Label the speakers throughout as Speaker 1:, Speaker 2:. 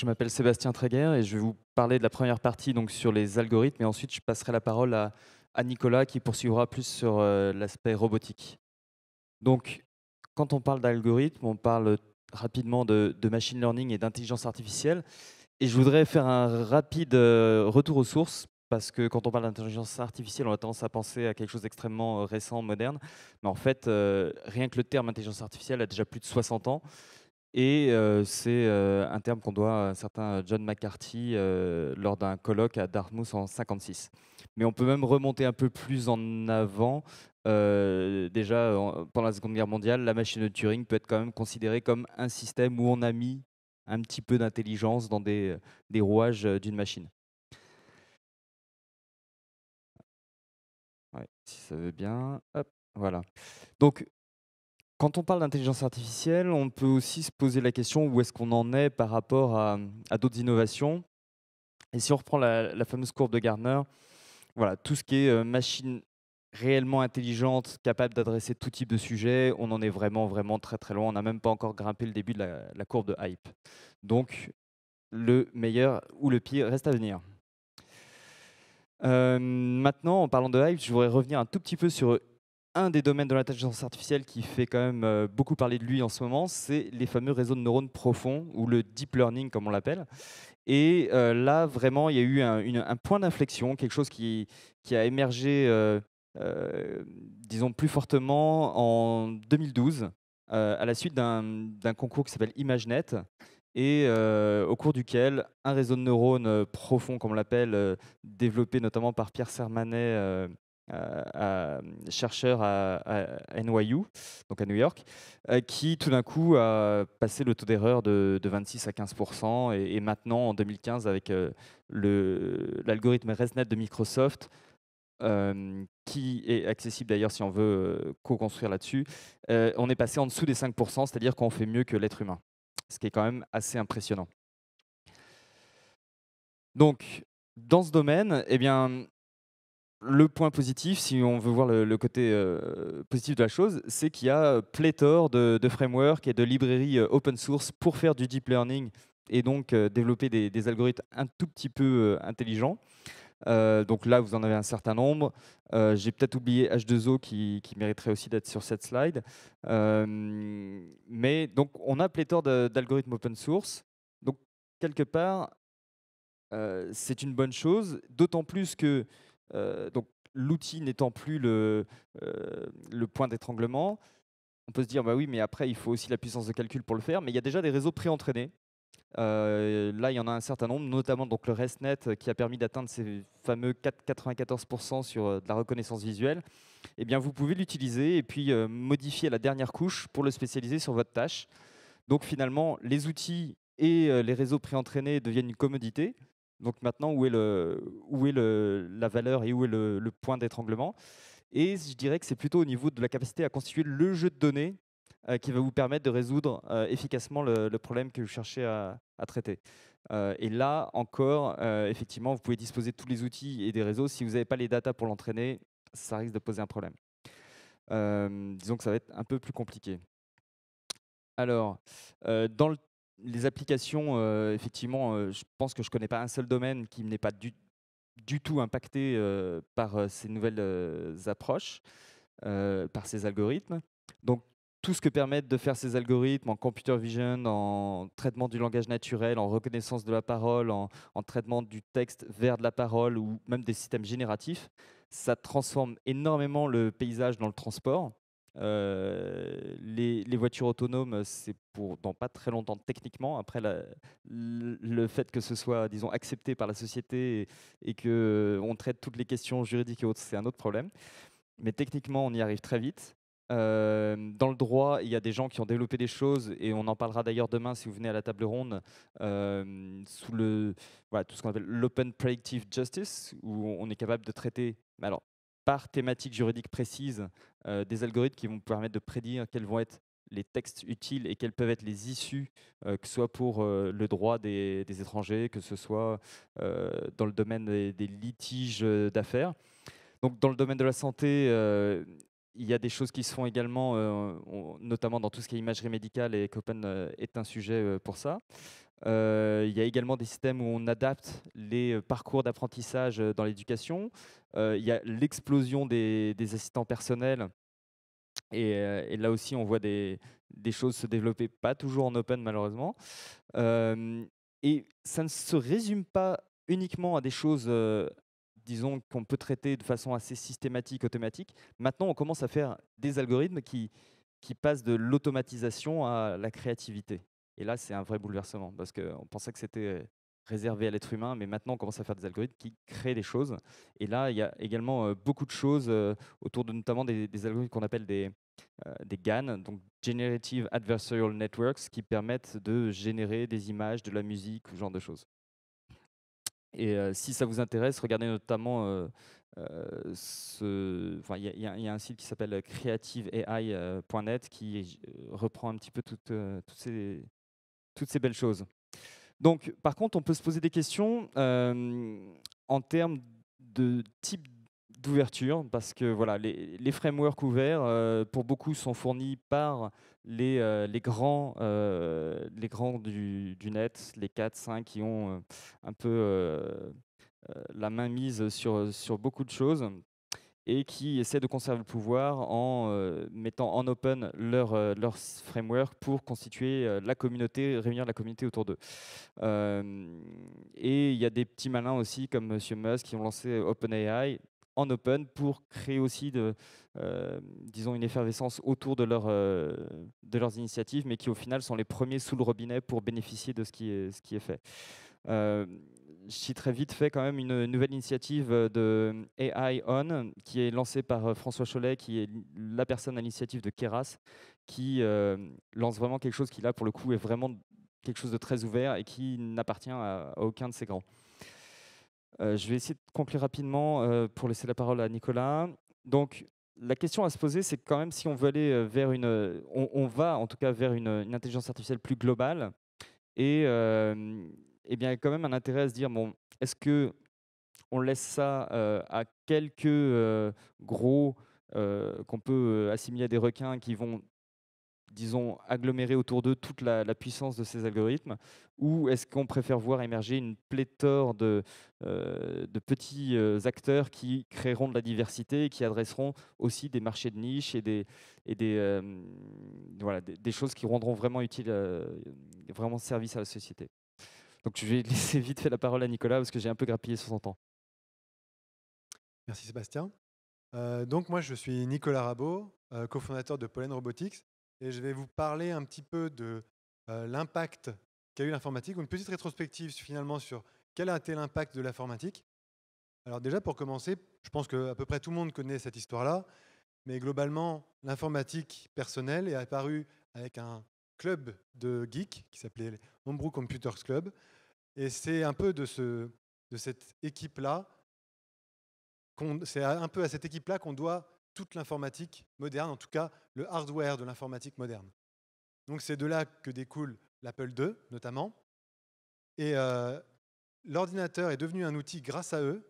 Speaker 1: je m'appelle Sébastien Tréguer et je vais vous parler de la première partie donc, sur les algorithmes et ensuite je passerai la parole à, Nicolas qui poursuivra plus sur euh, l'aspect robotique. Donc, quand on parle d'algorithme, on parle rapidement de, machine learning et d'intelligence artificielle. Et je voudrais faire un rapide euh, retour aux sources parce que quand on parle d'intelligence artificielle, on a tendance à penser à quelque chose d'extrêmement euh, récent, moderne. Mais en fait, rien que le terme intelligence artificielle a déjà plus de 60 ans. Et euh, c'est, euh, un terme qu'on doit à un certain John McCarthy, euh, lors d'un colloque à Dartmouth en 1956. Mais on peut même remonter un peu plus en avant. déjà, pendant la Seconde Guerre mondiale, la machine de Turing peut être quand même considérée comme un système où on a mis un petit peu d'intelligence dans des, rouages, d'une machine. si ça veut bien, voilà. Donc quand on parle d'intelligence artificielle, on peut aussi se poser la question où est-ce qu'on en est par rapport à, d'autres innovations. Et si on reprend la, fameuse courbe de Gardner, voilà, tout ce qui est euh, machine réellement intelligente, capable d'adresser tout type de sujet, on en est vraiment, vraiment très, très loin. On n'a même pas encore grimpé le début de la, courbe de hype. Donc, le meilleur ou le pire reste à venir. Euh, maintenant, en parlant de hype, je voudrais revenir un tout petit peu sur un des domaines de l'intelligence artificielle qui fait quand même euh, beaucoup parler de lui en ce moment, c'est les fameux réseaux de neurones profonds, ou le deep learning comme on l'appelle. Et euh, là, vraiment, il y a eu un, point d'inflexion, quelque chose qui, a émergé, euh, disons, plus fortement en 2012, à la suite d'un concours qui s'appelle ImageNet, et au cours duquel un réseau de neurones profond, comme on l'appelle, développé notamment par Pierre Sermanet, euh, euh, chercheur à, NYU, donc à New York, euh, qui tout d'un coup a passé le taux d'erreur de, 26 à 15 et, maintenant en 2015 avec l'algorithme ResNet de Microsoft. qui est accessible d'ailleurs si on veut co-construire là-dessus, on est passé en dessous des 5%, c'est-à-dire qu'on fait mieux que l'être humain, ce qui est quand même assez impressionnant. Donc, dans ce domaine, eh bien, le point positif, si on veut voir le, côté euh, positif de la chose, c'est qu'il y a euh, pléthore de, frameworks et de librairies euh, open source pour faire du deep learning et donc développer des, algorithmes un tout petit peu intelligents. donc là, vous en avez un certain nombre. J'ai peut-être oublié H2O qui, qui mériterait aussi d'être sur cette slide. mais donc, on a pléthore d'algorithmes open source. Donc, quelque part, c'est une bonne chose, d'autant plus que euh, donc l'outil n'étant plus euh, le, point d'étranglement, on peut se dire, bah oui, mais après, il faut aussi la puissance de calcul pour le faire. Mais il y a déjà des réseaux pré-entraînés. Euh, là, il y en a un certain nombre, notamment donc le ResNet qui a permis d'atteindre ces fameux 4, 94% sur de la reconnaissance visuelle. Eh bien, vous pouvez l'utiliser et puis modifier la dernière couche pour le spécialiser sur votre tâche. Donc, finalement, les outils et les réseaux pré-entraînés deviennent une commodité. Donc maintenant, où est, le, où est la valeur et où est le, point d'étranglement Et je dirais que c'est plutôt au niveau de la capacité à constituer le jeu de données euh, qui va vous permettre de résoudre euh, efficacement le, problème que vous cherchez à, traiter. Euh, et là encore, effectivement, vous pouvez disposer de tous les outils et des réseaux. Si vous n'avez pas les datas pour l'entraîner, ça risque de poser un problème. disons que ça va être un peu plus compliqué. Alors, dans le les applications, euh, effectivement, euh, je pense que je ne connais pas un seul domaine qui n'est pas du, tout impacté euh, par ces nouvelles approches, par ces algorithmes. Donc, tout ce que permettent de faire ces algorithmes en computer vision, en traitement du langage naturel, en reconnaissance de la parole, en, en traitement du texte vers de la parole ou même des systèmes génératifs, ça transforme énormément le paysage dans le transport les, voitures autonomes, c'est pour dans pas très longtemps techniquement. Après, le fait que ce soit, disons, accepté par la société et, qu'on que on traite toutes les questions juridiques et autres, c'est un autre problème. Mais techniquement, on y arrive très vite. dans le droit, il y a des gens qui ont développé des choses, et on en parlera d'ailleurs demain si vous venez à la table ronde, sous le, tout ce qu'on appelle l'open predictive justice, où on est capable de traiter, alors, par thématique juridique précise, euh, des algorithmes qui vont permettre de prédire quels vont être les textes utiles et quelles peuvent être les issues, euh, que ce soit pour euh, le droit des, étrangers, que ce soit dans le domaine des, litiges d'affaires. Donc dans le domaine de la santé, il y a des choses qui se font également, notamment dans tout ce qui est imagerie médicale, et Copen est un sujet pour ça. Euh, il y a également des systèmes où on adapte les euh, parcours d'apprentissage euh, dans l'éducation. il y a l'explosion des, assistants personnels. Et, là aussi, on voit des, choses se développer, pas toujours en open malheureusement. et ça ne se résume pas uniquement à des choses disons, qu'on peut traiter de façon assez systématique, automatique. Maintenant, on commence à faire des algorithmes qui passent de l'automatisation à la créativité. Et là, c'est un vrai bouleversement parce qu'on pensait que c'était réservé à l'être humain, mais maintenant on commence à faire des algorithmes qui créent des choses. Et là, il y a également beaucoup de choses autour de notamment des, des algorithmes qu'on appelle des, des GAN, donc Generative Adversarial Networks, qui permettent de générer des images, de la musique, ce genre de choses. Et si ça vous intéresse, regardez notamment ce. Il y, a un site qui s'appelle creativeai.net qui reprend un petit peu toutes, toutes ces toutes ces belles choses. Donc, par contre, on peut se poser des questions en termes de type d'ouverture, parce que voilà, les, frameworks ouverts, pour beaucoup, sont fournis par les, grands, les grands du, net, les 4, 5, qui ont un peu la main mise sur, sur beaucoup de choses et qui essaient de conserver le pouvoir en euh, mettant en open leur, euh, leur framework pour constituer euh, la communauté, réunir la communauté autour d'eux. et il y a des petits malins aussi comme Monsieur Musk qui ont lancé OpenAI en open pour créer aussi de, disons une effervescence autour de, leur, de leurs initiatives, mais qui au final sont les premiers sous le robinet pour bénéficier de ce qui est, ce qui est fait je citerai vite fait quand même une nouvelle initiative euh, de AI On qui est lancée par euh, François Cholet, qui est la personne à l'initiative de Keras, qui euh, lance vraiment quelque chose qui, là, pour le coup, est vraiment quelque chose de très ouvert et qui n'appartient à, aucun de ces grands. je vais essayer de conclure rapidement pour laisser la parole à Nicolas. Donc, la question à se poser, c'est quand même si on veut aller vers une, on, va en tout cas vers une, une intelligence artificielle plus globale et eh bien, il y a quand même un intérêt à se dire bon, est-ce que on laisse ça à quelques gros qu'on peut assimiler à des requins qui vont, disons, agglomérer autour d'eux toute la, puissance de ces algorithmes Ou est-ce qu'on préfère voir émerger une pléthore de, petits acteurs qui créeront de la diversité et qui adresseront aussi des marchés de niche et des, des, voilà, des, choses qui rendront vraiment utile, vraiment service à la société donc je vais laisser vite fait la parole à Nicolas parce que j'ai un peu grappillé sur son temps.
Speaker 2: Merci Sébastien. Euh, donc moi je suis Nicolas Rabot, euh, cofondateur de Pollen Robotics, et je vais vous parler un petit peu de euh, l'impact qu'a eu l'informatique, une petite rétrospective finalement sur quel a été l'impact de l'informatique. Alors déjà pour commencer, je pense qu'à peu près tout le monde connaît cette histoire-là, mais globalement l'informatique personnelle est apparue avec un club de geeks qui s'appelait Homebrew Computers Club, et c'est un peu de, cette équipe-là, c'est un peu à cette équipe-là qu'on doit toute l'informatique moderne, en tout cas le hardware de l'informatique moderne. Donc c'est de là que découle l'Apple II notamment. Et euh, l'ordinateur est devenu un outil grâce à eux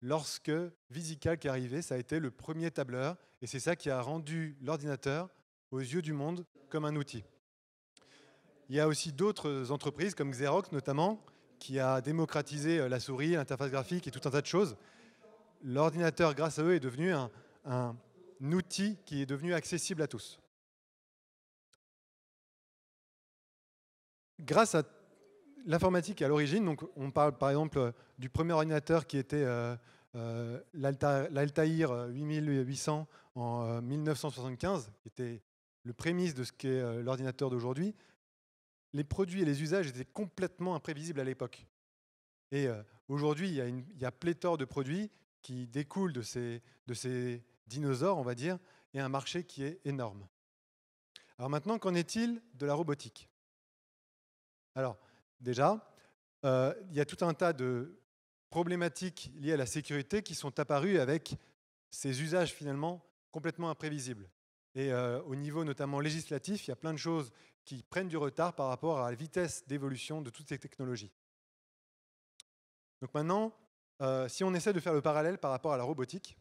Speaker 2: lorsque VisiCalc est arrivé, ça a été le premier tableur, et c'est ça qui a rendu l'ordinateur aux yeux du monde comme un outil. Il y a aussi d'autres entreprises comme Xerox notamment, qui a démocratisé euh, la souris, l'interface graphique et tout un tas de choses. L'ordinateur, grâce à eux, est devenu un, outil qui est devenu accessible à tous. Grâce à l'informatique à l'origine, on parle par exemple euh, du premier ordinateur qui était euh, l'Altair 8800 en 1975, qui était le prémisse de ce qu'est l'ordinateur d'aujourd'hui les produits et les usages étaient complètement imprévisibles à l'époque. Et euh, aujourd'hui, il, y, a pléthore de produits qui découlent de ces, dinosaures, on va dire, et un marché qui est énorme. Alors maintenant, qu'en est-il de la robotique Alors, déjà, euh, il y a tout un tas de problématiques liées à la sécurité qui sont apparues avec ces usages finalement complètement imprévisibles. Et euh, au niveau notamment législatif, il y a plein de choses qui prennent du retard par rapport à la vitesse d'évolution de toutes ces technologies. Donc maintenant, euh, si on essaie de faire le parallèle par rapport à la robotique,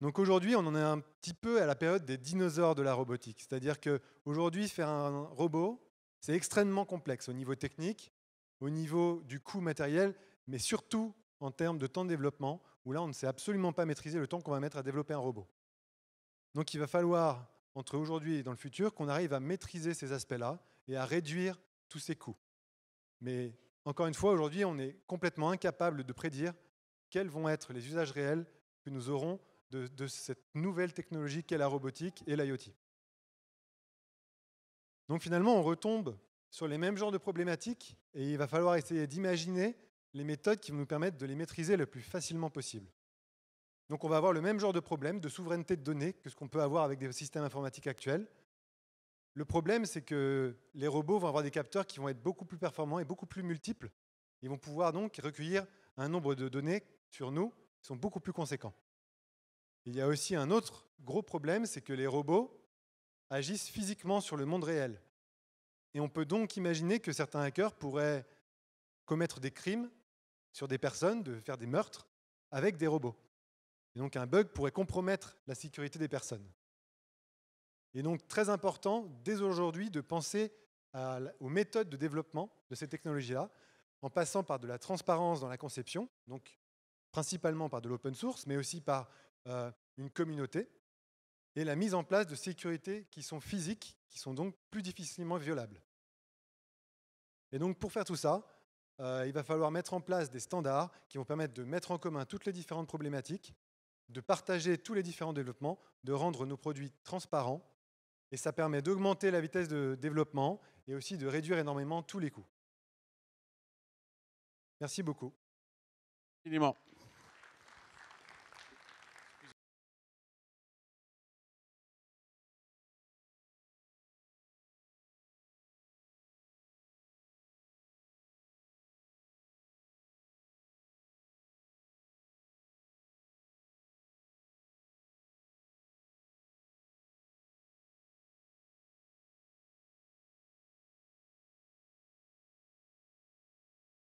Speaker 2: donc aujourd'hui, on en est un petit peu à la période des dinosaures de la robotique. C'est-à-dire qu'aujourd'hui, faire un robot, c'est extrêmement complexe au niveau technique, au niveau du coût matériel, mais surtout en termes de temps de développement, où là, on ne sait absolument pas maîtriser le temps qu'on va mettre à développer un robot. Donc il va falloir entre aujourd'hui et dans le futur, qu'on arrive à maîtriser ces aspects-là et à réduire tous ces coûts. Mais encore une fois, aujourd'hui, on est complètement incapable de prédire quels vont être les usages réels que nous aurons de, cette nouvelle technologie qu'est la robotique et l'IoT. Donc finalement, on retombe sur les mêmes genres de problématiques et il va falloir essayer d'imaginer les méthodes qui vont nous permettre de les maîtriser le plus facilement possible. Donc on va avoir le même genre de problème de souveraineté de données que ce qu'on peut avoir avec des systèmes informatiques actuels. Le problème, c'est que les robots vont avoir des capteurs qui vont être beaucoup plus performants et beaucoup plus multiples. Ils vont pouvoir donc recueillir un nombre de données sur nous qui sont beaucoup plus conséquents. Il y a aussi un autre gros problème, c'est que les robots agissent physiquement sur le monde réel. Et on peut donc imaginer que certains hackers pourraient commettre des crimes sur des personnes, de faire des meurtres avec des robots donc un bug pourrait compromettre la sécurité des personnes. Et donc très important, dès aujourd'hui, de penser aux méthodes de développement de ces technologies-là, en passant par de la transparence dans la conception, donc principalement par de l'open source, mais aussi par euh, une communauté, et la mise en place de sécurités qui sont physiques, qui sont donc plus difficilement violables. Et donc pour faire tout ça, euh, il va falloir mettre en place des standards qui vont permettre de mettre en commun toutes les différentes problématiques, de partager tous les différents développements, de rendre nos produits transparents, et ça permet d'augmenter la vitesse de développement et aussi de réduire énormément tous les coûts. Merci beaucoup.